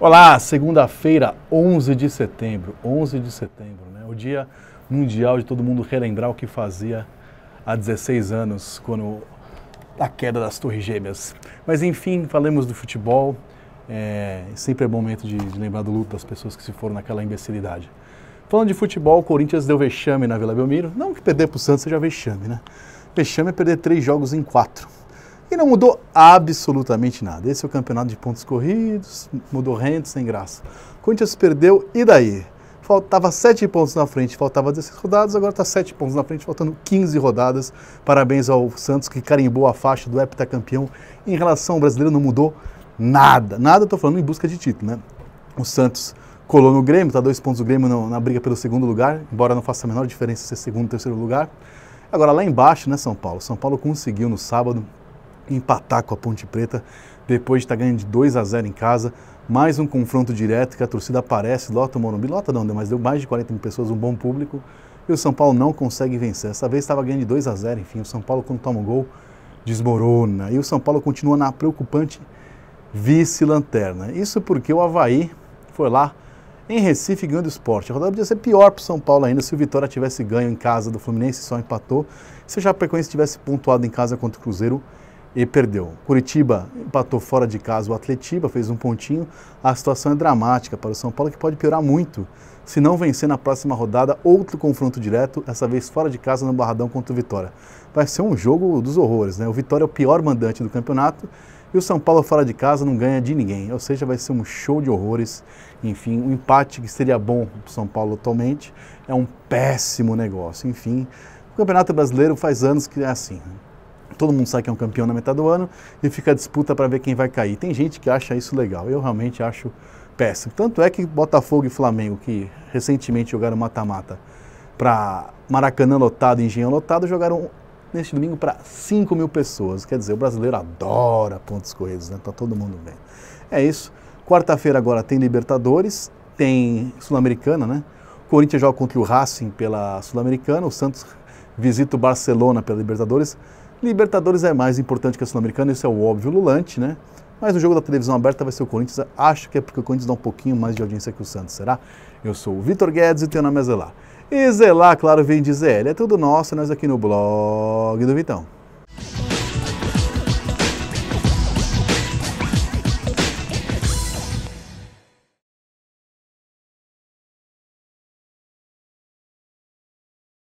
Olá, segunda-feira, 11 de setembro. 11 de setembro, né? O dia mundial de todo mundo relembrar o que fazia há 16 anos, quando a queda das Torres Gêmeas. Mas enfim, falemos do futebol. É, sempre é momento de, de lembrar do luto das pessoas que se foram naquela imbecilidade. Falando de futebol, o Corinthians deu vexame na Vila Belmiro. Não que perder para o Santos seja vexame, né? Vexame é perder três jogos em quatro. E não mudou absolutamente nada. Esse é o campeonato de pontos corridos, mudou renda sem graça. Corinthians perdeu e daí? Faltava 7 pontos na frente, faltava 16 rodadas, agora está 7 pontos na frente, faltando 15 rodadas. Parabéns ao Santos que carimbou a faixa do heptacampeão. Em relação ao brasileiro, não mudou nada. Nada, estou falando em busca de título, né? O Santos colou no Grêmio, está dois pontos do Grêmio no, na briga pelo segundo lugar, embora não faça a menor diferença ser segundo ou terceiro lugar. Agora lá embaixo, né, São Paulo? São Paulo conseguiu no sábado empatar com a Ponte Preta depois de estar tá ganhando de 2 a 0 em casa. Mais um confronto direto que a torcida aparece, lota o Morumbi, lota não, né, mas deu mais de 40 mil pessoas, um bom público. E o São Paulo não consegue vencer. Essa vez estava ganhando de 2 a 0 enfim. O São Paulo, quando toma um gol, desmorona. E o São Paulo continua na preocupante vice-lanterna. Isso porque o Havaí foi lá em Recife ganhando o esporte. A rodada podia ser pior para o São Paulo ainda se o Vitória tivesse ganho em casa do Fluminense, só empatou. Se o Chapecoense tivesse pontuado em casa contra o Cruzeiro, e perdeu. Curitiba empatou fora de casa o Atletiba, fez um pontinho. A situação é dramática para o São Paulo, que pode piorar muito. Se não vencer na próxima rodada, outro confronto direto, essa vez fora de casa no Barradão contra o Vitória. Vai ser um jogo dos horrores, né? O Vitória é o pior mandante do campeonato e o São Paulo fora de casa não ganha de ninguém. Ou seja, vai ser um show de horrores. Enfim, um empate que seria bom para o São Paulo atualmente é um péssimo negócio. Enfim, o Campeonato Brasileiro faz anos que é assim todo mundo sabe que é um campeão na metade do ano e fica a disputa para ver quem vai cair. Tem gente que acha isso legal, eu realmente acho péssimo. Tanto é que Botafogo e Flamengo, que recentemente jogaram mata-mata para Maracanã lotado, Engenhão lotado, jogaram neste domingo para 5 mil pessoas. Quer dizer, o brasileiro adora pontos corridos, né? Tá todo mundo bem. É isso. Quarta-feira agora tem Libertadores, tem Sul-Americana, né? O Corinthians joga contra o Racing pela Sul-Americana, o Santos visita o Barcelona pela Libertadores. Libertadores é mais importante que a Sul-Americana, isso é o óbvio lulante, né? Mas o jogo da televisão aberta vai ser o Corinthians. Acho que é porque o Corinthians dá um pouquinho mais de audiência que o Santos, será? Eu sou o Vitor Guedes e tenho nome é lá E Zelar, claro, vem de ZL. É tudo nosso, nós aqui no blog do Vitão.